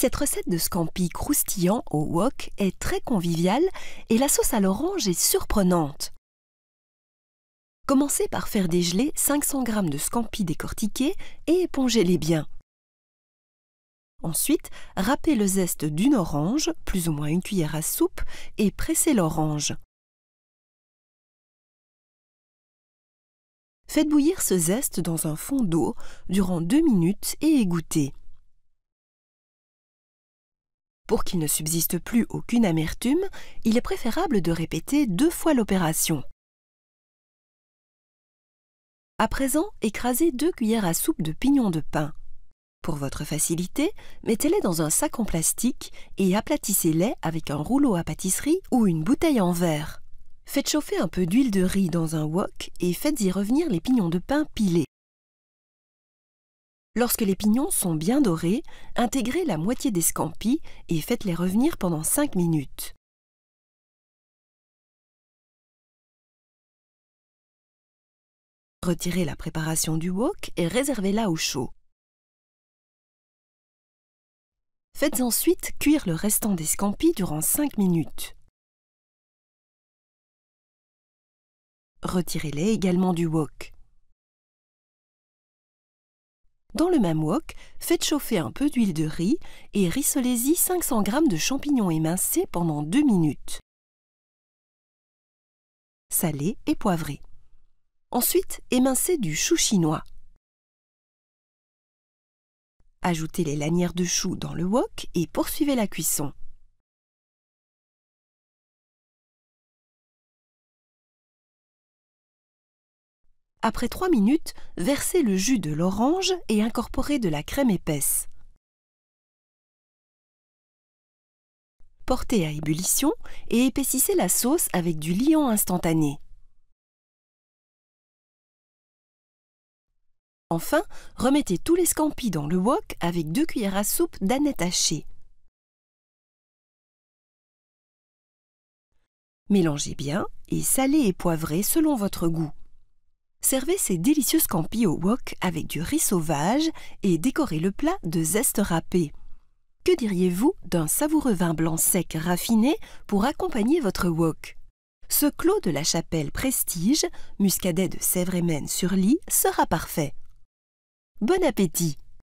Cette recette de scampi croustillant au wok est très conviviale et la sauce à l'orange est surprenante. Commencez par faire dégeler 500 g de scampi décortiqués et épongez-les bien. Ensuite, râpez le zeste d'une orange, plus ou moins une cuillère à soupe, et pressez l'orange. Faites bouillir ce zeste dans un fond d'eau durant 2 minutes et égouttez. Pour qu'il ne subsiste plus aucune amertume, il est préférable de répéter deux fois l'opération. À présent, écrasez deux cuillères à soupe de pignons de pain. Pour votre facilité, mettez-les dans un sac en plastique et aplatissez-les avec un rouleau à pâtisserie ou une bouteille en verre. Faites chauffer un peu d'huile de riz dans un wok et faites y revenir les pignons de pain pilés. Lorsque les pignons sont bien dorés, intégrez la moitié des scampis et faites-les revenir pendant 5 minutes. Retirez la préparation du wok et réservez-la au chaud. Faites ensuite cuire le restant des scampis durant 5 minutes. Retirez-les également du wok. Dans le même wok, faites chauffer un peu d'huile de riz et rissolez-y 500 g de champignons émincés pendant 2 minutes. Salez et poivrez. Ensuite, émincez du chou chinois. Ajoutez les lanières de chou dans le wok et poursuivez la cuisson. Après 3 minutes, versez le jus de l'orange et incorporez de la crème épaisse. Portez à ébullition et épaississez la sauce avec du liant instantané. Enfin, remettez tous les scampis dans le wok avec 2 cuillères à soupe d'aneth haché. Mélangez bien et salez et poivrez selon votre goût. Servez ces délicieuses campies au wok avec du riz sauvage et décorez le plat de zeste râpé. Que diriez-vous d'un savoureux vin blanc sec raffiné pour accompagner votre wok Ce clos de la chapelle Prestige, muscadet de Sèvres et Maine sur lit, sera parfait. Bon appétit